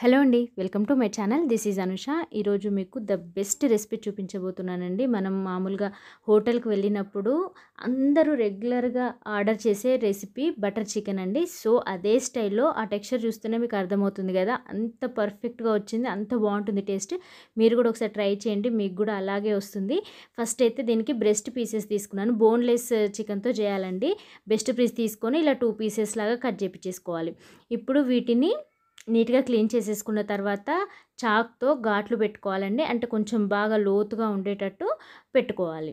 hello అండి welcome to my channel this is Anusha ఈరోజు మీకు ద బెస్ట్ రెసిపీ చూపించబోతున్నానండి మనం మామూలుగా హోటల్కి వెళ్ళినప్పుడు అందరూ రెగ్యులర్గా ఆర్డర్ చేసే రెసిపీ బటర్ చికెన్ అండి సో అదే స్టైల్లో ఆ టెక్స్చర్ చూస్తేనే మీకు అర్థమవుతుంది కదా అంత పర్ఫెక్ట్గా వచ్చింది అంత బాగుంటుంది టేస్ట్ మీరు కూడా ఒకసారి ట్రై చేయండి మీకు కూడా అలాగే వస్తుంది ఫస్ట్ అయితే దీనికి బ్రెస్ట్ పీసెస్ తీసుకున్నాను బోన్లెస్ చికెన్తో చేయాలండి బెస్ట్ పీస్ తీసుకొని ఇలా టూ పీసెస్ లాగా కట్ చేపించేసుకోవాలి ఇప్పుడు వీటిని నీట్గా క్లీన్ చేసేసుకున్న తర్వాత చాక్తో ఘాట్లు పెట్టుకోవాలండి అంటే కొంచెం బాగా లోతుగా ఉండేటట్టు పెట్టుకోవాలి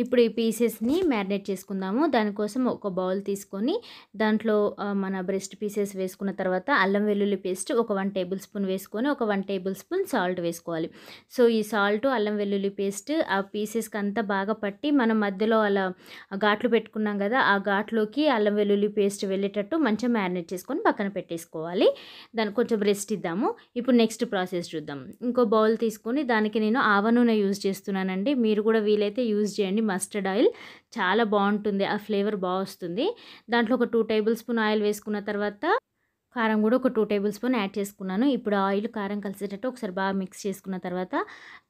ఇప్పుడు ఈ పీసెస్ని మ్యారినేట్ చేసుకుందాము దానికోసం ఒక బౌల్ తీసుకొని దాంట్లో మన బ్రెస్ట్ పీసెస్ వేసుకున్న తర్వాత అల్లం వెల్లుల్లి పేస్ట్ ఒక వన్ టేబుల్ స్పూన్ వేసుకొని ఒక వన్ టేబుల్ స్పూన్ సాల్ట్ వేసుకోవాలి సో ఈ సాల్ట్ అల్లం వెల్లుల్లి పేస్ట్ ఆ పీసెస్కి అంతా బాగా పట్టి మనం మధ్యలో అలా ఘాట్లు పెట్టుకున్నాం కదా ఆ ఘాట్లోకి అల్లం వెల్లుల్లి పేస్ట్ వెళ్ళేటట్టు మంచిగా మ్యారినేట్ చేసుకొని పక్కన పెట్టేసుకోవాలి దాన్ని కొంచెం రెస్ట్ ఇద్దాము ఇప్పుడు నెక్స్ట్ ప్రాసెస్ చూద్దాం ఇంకో బౌల్ తీసుకొని దానికి నేను ఆవ నూనె యూజ్ చేస్తున్నానండి మీరు కూడా వీలైతే యూజ్ చేయండి ఉంటుంది మస్టర్డ్ ఆయిల్ చాలా బాగుంటుంది ఆ ఫ్లేవర్ బాగా వస్తుంది దాంట్లో ఒక టూ టేబుల్ స్పూన్ ఆయిల్ వేసుకున్న తర్వాత కారం కూడా ఒక టూ టేబుల్ స్పూన్ యాడ్ చేసుకున్నాను ఇప్పుడు ఆయిల్ కారం కలిసేటట్టు ఒకసారి బాగా మిక్స్ చేసుకున్న తర్వాత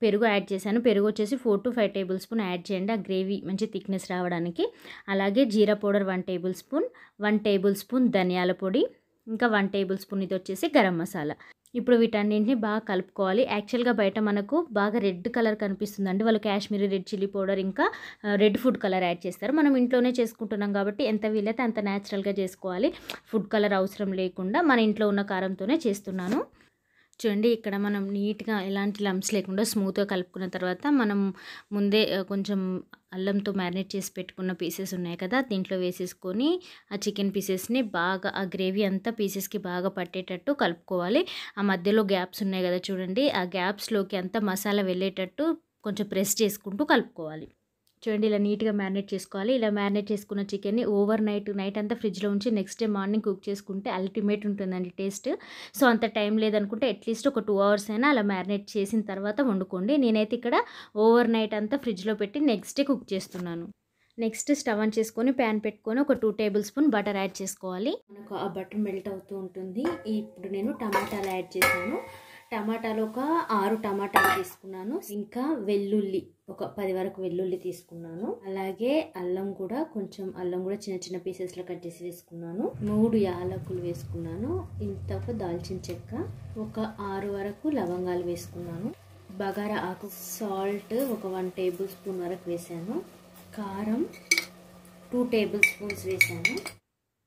పెరుగు యాడ్ చేశాను పెరుగు వచ్చేసి four to five tablespoon add చేయండి ఆ గ్రేవీ మంచి థిక్నెస్ రావడానికి అలాగే jeera powder one tablespoon one tablespoon ధనియాల పొడి ఇంకా వన్ టేబుల్ స్పూన్ ఇది వచ్చేసి గరం మసాలా ఇప్పుడు వీటన్నింటినీ బాగా కలుపుకోవాలి యాక్చువల్గా బయట మనకు బాగా రెడ్ కలర్ కనిపిస్తుందండి వాళ్ళు కాశ్మీరీ రెడ్ చిల్లీ పౌడర్ ఇంకా రెడ్ ఫుడ్ కలర్ యాడ్ చేస్తారు మనం ఇంట్లోనే చేసుకుంటున్నాం కాబట్టి ఎంత వీలైతే అంత న్యాచురల్గా చేసుకోవాలి ఫుడ్ కలర్ అవసరం లేకుండా మన ఇంట్లో ఉన్న కారంతోనే చేస్తున్నాను చూడండి ఇక్కడ మనం నీట్గా ఎలాంటి లంప్స్ లేకుండా స్మూత్గా కలుపుకున్న తర్వాత మనం ముందే కొంచెం అల్లంతో మ్యారినేట్ చేసి పెట్టుకున్న పీసెస్ ఉన్నాయి కదా దీంట్లో వేసేసుకొని ఆ చికెన్ పీసెస్ని బాగా ఆ గ్రేవీ అంతా పీసెస్కి బాగా పట్టేటట్టు కలుపుకోవాలి ఆ మధ్యలో గ్యాప్స్ ఉన్నాయి కదా చూడండి ఆ గ్యాప్స్లోకి అంతా మసాలా వెళ్ళేటట్టు కొంచెం ప్రెస్ చేసుకుంటూ కలుపుకోవాలి చూడండి ఇలా నీట్గా మ్యారినేట్ చేసుకోవాలి ఇలా మ్యారినేట్ చేసుకున్న చికెన్ని ఓవర్ నైట్ నైట్ అంతా ఫ్రిడ్జ్లో ఉంచి నెక్స్ట్ డే మార్నింగ్ కుక్ చేసుకుంటే అల్టిమేట్ ఉంటుందండి టేస్ట్ సో అంత టైం లేదనుకుంటే అట్లీస్ట్ ఒక టూ అవర్స్ అయినా అలా మ్యారినేట్ చేసిన తర్వాత వండుకోండి నేనైతే ఇక్కడ ఓవర్ నైట్ అంతా ఫ్రిడ్జ్లో పెట్టి నెక్స్ట్ డే కుక్ చేస్తున్నాను నెక్స్ట్ స్టవ్ ఆన్ చేసుకొని ప్యాన్ పెట్టుకొని ఒక two tablespoon butter add చేసుకోవాలి మనకు ఆ బటర్ మెల్ట్ అవుతూ ఉంటుంది ఇప్పుడు నేను టమాటాలు యాడ్ చేశాను టమాటాలు ఒక ఆరు టమాటాలు తీసుకున్నాను ఇంకా వెల్లుల్లి ఒక పది వరకు వెల్లుల్లి తీసుకున్నాను అలాగే అల్లం కూడా కొంచెం అల్లం కూడా చిన్న చిన్న పీసెస్లో కట్ చేసి వేసుకున్నాను మూడు యాలకులు వేసుకున్నాను ఇంత ఒక దాల్చిన చెక్క ఒక ఆరు వరకు లవంగాలు వేసుకున్నాను బగారా ఆకు సాల్ట్ ఒక వన్ టేబుల్ స్పూన్ వరకు వేసాను కారం టూ టేబుల్ స్పూన్స్ వేసాను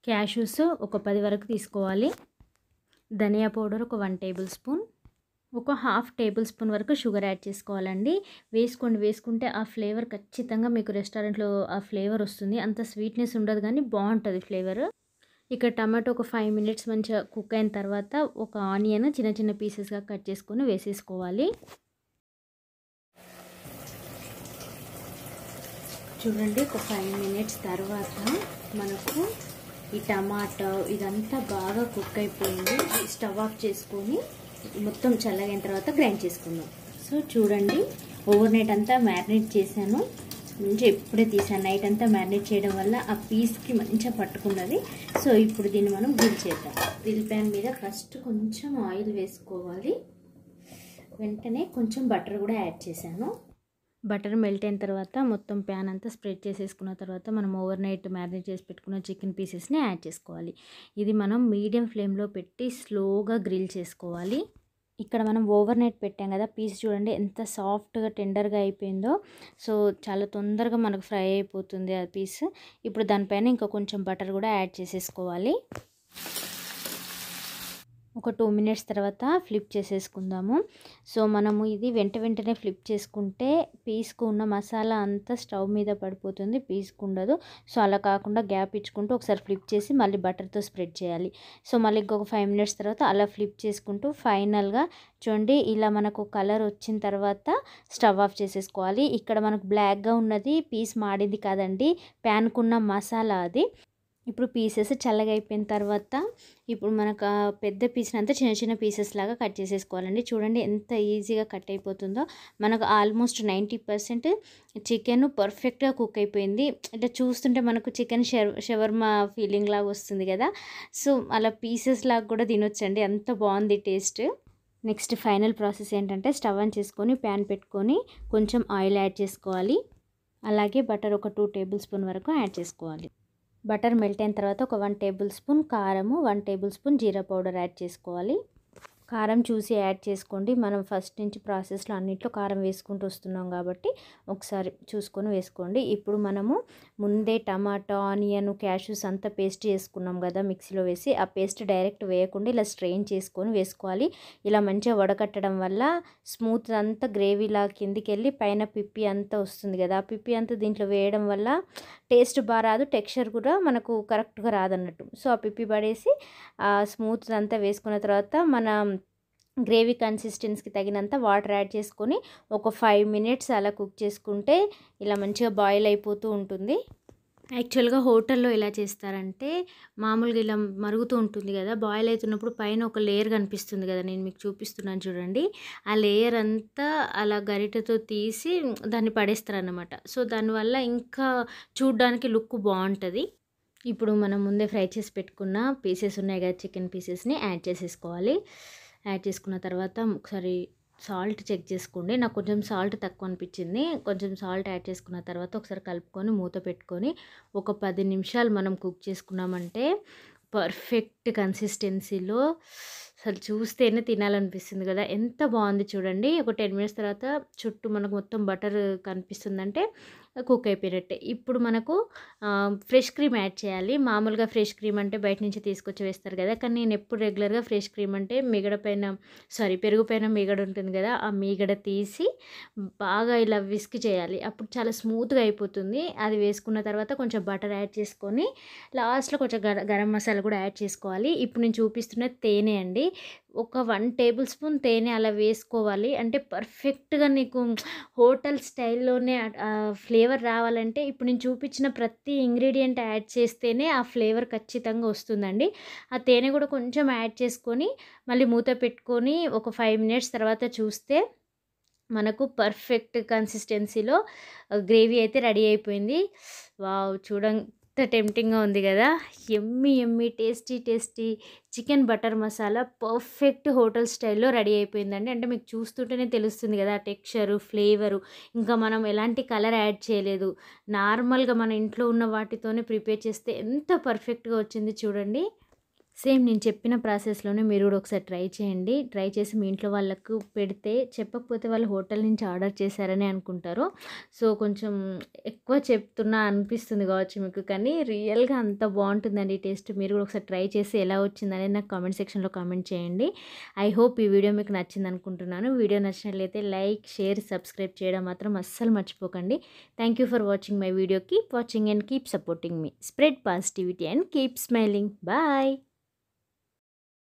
క్యాషూస్ ఒక పది వరకు తీసుకోవాలి ధనియా పౌడర్ ఒక వన్ టేబుల్ స్పూన్ ఒక హాఫ్ టేబుల్ స్పూన్ వరకు షుగర్ యాడ్ చేసుకోవాలండి వేసుకోండి వేసుకుంటే ఆ ఫ్లేవర్ ఖచ్చితంగా మీకు రెస్టారెంట్లో ఆ ఫ్లేవర్ వస్తుంది అంత స్వీట్నెస్ ఉండదు కానీ బాగుంటుంది ఫ్లేవర్ ఇక టమాటో ఒక ఫైవ్ మినిట్స్ మంచిగా కుక్ అయిన తర్వాత ఒక ఆనియన్ చిన్న చిన్న పీసెస్గా కట్ చేసుకొని వేసేసుకోవాలి చూడండి ఒక ఫైవ్ మినిట్స్ తర్వాత మనకు ఈ టమాటో ఇదంతా బాగా కుక్ అయిపోయింది స్టవ్ ఆఫ్ చేసుకొని మొత్తం చల్లగైన తర్వాత గ్రైండ్ చేసుకుందాం సో చూడండి ఓవర్ నైట్ అంతా మ్యారినేట్ చేశాను మంచిగా ఎప్పుడే తీసాను నైట్ అంతా మ్యారినేట్ చేయడం వల్ల ఆ పీస్కి మంచిగా పట్టుకున్నది సో ఇప్పుడు దీన్ని మనం గ్రిల్ చేద్దాం గ్రిల్ ప్యాన్ మీద ఫస్ట్ కొంచెం ఆయిల్ వేసుకోవాలి వెంటనే కొంచెం బటర్ కూడా యాడ్ చేశాను బటర్ మెల్ట్ అయిన తర్వాత మొత్తం ప్యాన్ అంతా స్ప్రెడ్ చేసేసుకున్న తర్వాత మనం ఓవర్ నైట్ మ్యారినేట్ చేసి పెట్టుకున్న చికెన్ పీసెస్ని యాడ్ చేసుకోవాలి ఇది మనం మీడియం ఫ్లేమ్లో పెట్టి స్లోగా గ్రిల్ చేసుకోవాలి ఇక్కడ మనం ఓవర్ నైట్ పెట్టాం కదా పీస్ చూడండి ఎంత సాఫ్ట్గా టెండర్గా అయిపోయిందో సో చాలా తొందరగా మనకు ఫ్రై అయిపోతుంది ఆ పీస్ ఇప్పుడు దానిపైన ఇంకా కొంచెం బటర్ కూడా యాడ్ చేసేసుకోవాలి ఒక టూ మినిట్స్ తర్వాత ఫ్లిప్ చేసేసుకుందాము సో మనము ఇది వెంట వెంటనే ఫ్లిప్ చేసుకుంటే పీస్కు ఉన్న మసాలా అంతా స్టవ్ మీద పడిపోతుంది పీస్కు ఉండదు సో అలా కాకుండా గ్యాప్ ఇచ్చుకుంటూ ఒకసారి ఫ్లిప్ చేసి మళ్ళీ బటర్తో స్ప్రెడ్ చేయాలి సో మళ్ళీ ఇంకొక ఫైవ్ మినిట్స్ తర్వాత అలా ఫ్లిప్ చేసుకుంటూ ఫైనల్గా చూడండి ఇలా మనకు కలర్ వచ్చిన తర్వాత స్టవ్ ఆఫ్ చేసేసుకోవాలి ఇక్కడ మనకు బ్లాక్గా ఉన్నది పీస్ మాడింది కాదండి ప్యాన్కున్న మసాలా అది ఇప్పుడు పీసెస్ చల్లగా అయిపోయిన తర్వాత ఇప్పుడు మనకు పెద్ద అంతా చిన్న చిన్న పీసెస్ లాగా కట్ చేసేసుకోవాలండి చూడండి ఎంత ఈజీగా కట్ అయిపోతుందో మనకు ఆల్మోస్ట్ నైంటీ పర్సెంట్ చికెన్ పర్ఫెక్ట్గా కుక్ అయిపోయింది అంటే చూస్తుంటే మనకు చికెన్ షవర్మా ఫీలింగ్ లాగా వస్తుంది కదా సో అలా పీసెస్ లాగా కూడా తినొచ్చండి అంత బాగుంది టేస్ట్ నెక్స్ట్ ఫైనల్ ప్రాసెస్ ఏంటంటే స్టవ్ ఆన్ చేసుకొని ప్యాన్ పెట్టుకొని కొంచెం ఆయిల్ యాడ్ చేసుకోవాలి అలాగే బటర్ ఒక టూ టేబుల్ స్పూన్ వరకు యాడ్ చేసుకోవాలి బటర్ మెల్ట్ అయిన తర్వాత ఒక వన్ టేబుల్ స్పూన్ కారము one tablespoon jeera powder add చేసుకోవాలి కారం చూసి యాడ్ చేసుకోండి మనం ఫస్ట్ నుంచి ప్రాసెస్లో అన్నింటిలో కారం వేసుకుంటూ వస్తున్నాం కాబట్టి ఒకసారి చూసుకొని వేసుకోండి ఇప్పుడు మనము ముందే టమాటా ఆనియన్ క్యాషూస్ అంతా పేస్ట్ చేసుకున్నాం కదా మిక్సీలో వేసి ఆ పేస్ట్ డైరెక్ట్ వేయకుండా ఇలా స్ట్రెయిన్ చేసుకొని వేసుకోవాలి ఇలా మంచిగా వడకట్టడం వల్ల స్మూత్ అంతా గ్రేవీలా కిందికి వెళ్ళి పైన పిప్పి అంతా వస్తుంది కదా ఆ పిప్పి అంతా దీంట్లో వేయడం వల్ల టేస్ట్ బాగా రాదు టెక్స్చర్ కూడా మనకు కరెక్ట్గా రాదన్నట్టు సో ఆ పిప్పి పడేసి స్మూత్ అంతా వేసుకున్న తర్వాత మనం గ్రేవీ కన్సిస్టెన్సీకి తగినంత వాటర్ యాడ్ చేసుకొని ఒక ఫైవ్ మినిట్స్ అలా కుక్ చేసుకుంటే ఇలా మంచిగా బాయిల్ అయిపోతూ ఉంటుంది యాక్చువల్గా హోటల్లో ఎలా చేస్తారంటే మామూలుగా ఇలా మరుగుతూ ఉంటుంది కదా బాయిల్ అవుతున్నప్పుడు పైన ఒక లేయర్ కనిపిస్తుంది కదా నేను మీకు చూపిస్తున్నాను చూడండి ఆ లేయర్ అంతా అలా గరిటతో తీసి దాన్ని పడేస్తారనమాట సో దానివల్ల ఇంకా చూడ్డానికి లుక్ బాగుంటుంది ఇప్పుడు మనం ముందే ఫ్రై చేసి పెట్టుకున్న పీసెస్ ఉన్నాయి కదా చికెన్ పీసెస్ని యాడ్ చేసేసుకోవాలి యాడ్ చేసుకున్న తర్వాత ఒకసారి సాల్ట్ చెక్ చేసుకోండి నాకు కొంచెం సాల్ట్ తక్కువ అనిపించింది కొంచెం సాల్ట్ యాడ్ చేసుకున్న తర్వాత ఒకసారి కలుపుకొని మూత పెట్టుకొని ఒక పది నిమిషాలు మనం కుక్ చేసుకున్నామంటే పర్ఫెక్ట్ కన్సిస్టెన్సీలో అసలు చూస్తేనే తినాలనిపిస్తుంది కదా ఎంత బాగుంది చూడండి ఒక టెన్ మినిట్స్ తర్వాత చుట్టూ మనకు మొత్తం బటర్ కనిపిస్తుందంటే కుక్ అయిపోయినట్టే ఇప్పుడు మనకు ఫ్రెష్ క్రీమ్ యాడ్ చేయాలి మామూలుగా ఫ్రెష్ క్రీమ్ అంటే బయట నుంచి తీసుకొచ్చి వేస్తారు కదా కానీ నేను ఎప్పుడు రెగ్యులర్గా ఫ్రెష్ క్రీమ్ అంటే మిగడ పైన సారీ పెరుగు పైన మిగడ ఉంటుంది కదా ఆ మిగడ తీసి బాగా ఇలా విస్క్ చేయాలి అప్పుడు చాలా స్మూత్గా అయిపోతుంది అది వేసుకున్న తర్వాత కొంచెం బటర్ యాడ్ చేసుకొని లాస్ట్లో కొంచెం గరం మసాలా కూడా యాడ్ చేసుకోవాలి ఇప్పుడు నేను చూపిస్తున్న తేనె అండి ఒక వన్ టేబుల్ స్పూన్ తేనె అలా వేసుకోవాలి అంటే పర్ఫెక్ట్గా నీకు హోటల్ స్టైల్లోనే ఫ్లేవర్ రావాలంటే ఇప్పుడు నేను చూపించిన ప్రతి ఇంగ్రీడియంట్ యాడ్ చేస్తేనే ఆ ఫ్లేవర్ ఖచ్చితంగా వస్తుందండి ఆ తేనె కూడా కొంచెం యాడ్ చేసుకొని మళ్ళీ మూత పెట్టుకొని ఒక ఫైవ్ మినిట్స్ తర్వాత చూస్తే మనకు పర్ఫెక్ట్ కన్సిస్టెన్సీలో గ్రేవీ అయితే రెడీ అయిపోయింది వావ్ చూడ ఎంత టెంప్టింగ్గా ఉంది కదా yummy yummy tasty tasty chicken butter masala perfect hotel స్టైల్లో రెడీ అయిపోయిందండి అంటే మీకు చూస్తుంటేనే తెలుస్తుంది కదా టెక్స్చరు ఫ్లేవరు ఇంకా మనం ఎలాంటి కలర్ యాడ్ చేయలేదు నార్మల్గా మన ఇంట్లో ఉన్న వాటితోనే ప్రిపేర్ చేస్తే ఎంత పర్ఫెక్ట్గా వచ్చింది చూడండి సేమ్ నేను చెప్పిన ప్రాసెస్లోనే మీరు కూడా ఒకసారి ట్రై చేయండి ట్రై చేసి మీ ఇంట్లో వాళ్ళకు పెడితే చెప్పకపోతే వాళ్ళు హోటల్ నుంచి ఆర్డర్ చేశారని అనుకుంటారు సో కొంచెం ఎక్కువ చెప్తున్నా అనిపిస్తుంది కావచ్చు మీకు కానీ రియల్గా అంత బాగుంటుందండి టేస్ట్ మీరు కూడా ఒకసారి ట్రై చేసి ఎలా వచ్చిందనేది నాకు కామెంట్ సెక్షన్లో కామెంట్ చేయండి ఐ హోప్ ఈ వీడియో మీకు నచ్చింది అనుకుంటున్నాను వీడియో నచ్చినట్లయితే లైక్ షేర్ సబ్స్క్రైబ్ చేయడం మాత్రం అస్సలు మర్చిపోకండి thank you for watching my video keep watching and keep supporting me spread positivity and keep smiling bye